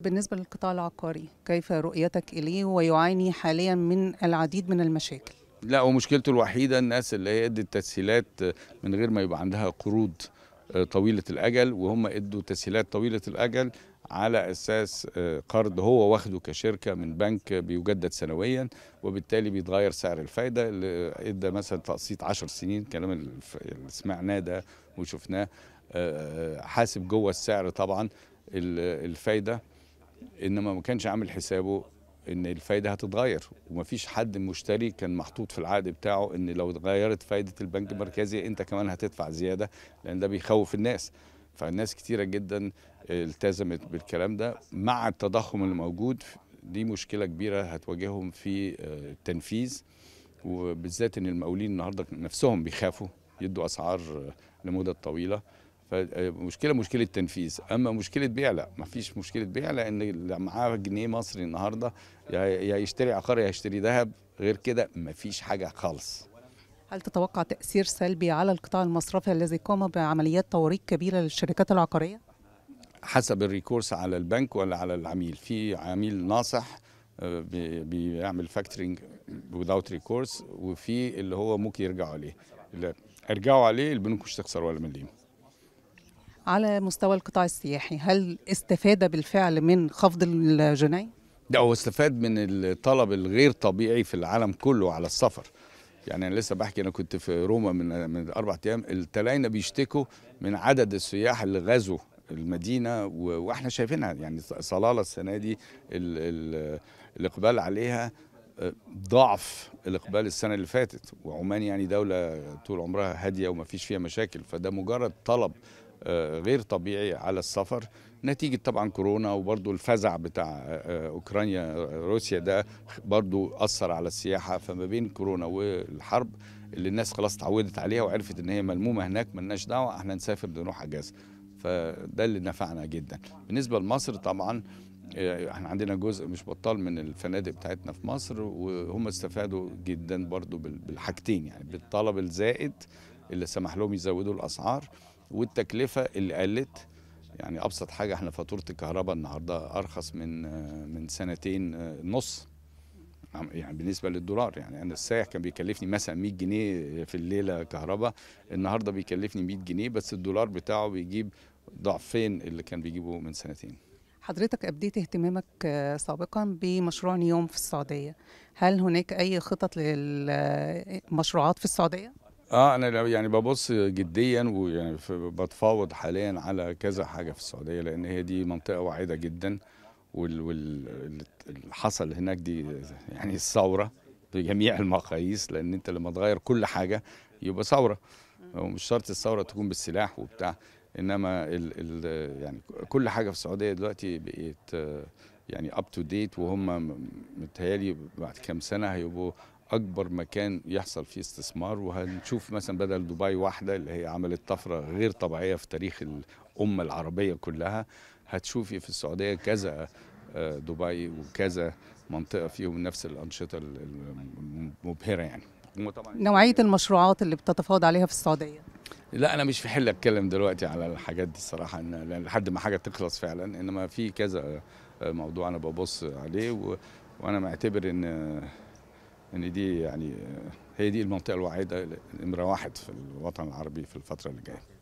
بالنسبة للقطاع العقاري كيف رؤيتك إليه ويعاني حاليا من العديد من المشاكل لا ومشكلته الوحيدة الناس اللي هي ادت تسهيلات من غير ما يبقى عندها قروض آه، طويلة الأجل وهم ادوا تسهيلات طويلة الأجل على أساس آه، قرض هو واخده كشركة من بنك بيجدد سنويا وبالتالي بيتغير سعر الفايدة اللي ادى مثلا تقسيط 10 سنين الكلام اللي سمعناه ده وشفناه آه، حاسب جوه السعر طبعا الفايدة انما ما كانش عامل حسابه ان الفايده هتتغير ومفيش حد مشتري كان محطوط في العقد بتاعه ان لو اتغيرت فايده البنك آه. المركزي انت كمان هتدفع زياده لان ده بيخوف الناس فالناس كتيره جدا التزمت بالكلام ده مع التضخم اللي موجود دي مشكله كبيره هتواجههم في آه، التنفيذ وبالذات ان المقاولين النهارده نفسهم بيخافوا يدوا اسعار آه، لمده طويله فمشكله مشكله تنفيذ اما مشكله بيع لا ما فيش مشكله بيع لان اللي معاه جنيه مصري النهارده يا يشتري عقار يا يشتري ذهب غير كده ما فيش حاجه خالص هل تتوقع تاثير سلبي على القطاع المصرفي الذي قام بعمليات توريق كبيره للشركات العقاريه حسب الريكورس على البنك ولا على العميل في عميل ناصح آه، بيعمل فاكتورنج without ريكورس وفي اللي هو ممكن يرجعوا عليه ارجعوا عليه البنوك مش تخسر ولا مليم على مستوى القطاع السياحي هل استفاد بالفعل من خفض الجنيه؟ لا هو استفاد من الطلب الغير طبيعي في العالم كله على السفر يعني انا لسه بحكي انا كنت في روما من من اربع ايام التلاينا بيشتكوا من عدد السياح اللي غزوا المدينه واحنا شايفينها يعني صلاله السنه دي ال ال الاقبال عليها آه، ضعف الاقبال السنه اللي فاتت وعمان يعني دوله طول عمرها هاديه وما فيش فيها مشاكل فده مجرد طلب آه، غير طبيعي على السفر نتيجة طبعا كورونا وبرضو الفزع بتاع آه، آه، أوكرانيا روسيا ده برضو أثر على السياحة فما بين كورونا والحرب اللي الناس خلاص اتعودت عليها وعرفت ان هي ملمومة هناك ملناش دعوة احنا نسافر نروح أجازة فده اللي نفعنا جدا بالنسبة لمصر طبعا احنا عندنا جزء مش بطال من الفنادق بتاعتنا في مصر وهم استفادوا جدا برضو بالحاجتين يعني بالطلب الزائد اللي سمح لهم يزودوا الأسعار والتكلفه اللي قلت يعني ابسط حاجه احنا فاتوره الكهرباء النهارده ارخص من من سنتين نص يعني بالنسبه للدولار يعني انا السائح كان بيكلفني مثلا 100 جنيه في الليله كهرباء النهارده بيكلفني 100 جنيه بس الدولار بتاعه بيجيب ضعفين اللي كان بيجيبه من سنتين حضرتك أبديت اهتمامك آه، سابقا بمشروع نيوم في السعودية هل هناك أي خطط للمشروعات في السعودية؟ اه انا يعني ببص جديا ويعني بتفاوض حاليا على كذا حاجه في السعوديه لان هي دي منطقه واعده جدا واللي حصل هناك دي يعني الثوره بجميع المقاييس لان انت لما تغير كل حاجه يبقى ثوره ومش شرط الثوره تكون بالسلاح وبتاع انما ال ال يعني كل حاجه في السعوديه دلوقتي بقت يعني اب تو ديت وهم متهيالي بعد كام سنه هيبقوا اكبر مكان يحصل فيه استثمار وهنشوف مثلا بدل دبي واحده اللي هي عملت طفره غير طبيعيه في تاريخ الامه العربيه كلها هتشوفي في السعوديه كذا آه، دبي وكذا منطقه فيهم نفس الانشطه المبهره يعني نوعيه المشروعات اللي بتتفاوض عليها في السعوديه لا انا مش في حل اتكلم دلوقتي على الحاجات دي الصراحه ان لحد ما حاجه تخلص فعلا انما في كذا آه، موضوع انا ببص عليه و... وانا معتبر ان ان يعني دي يعني هي دي المنطقه الوحيده نمره واحد في الوطن العربي في الفتره اللي جايه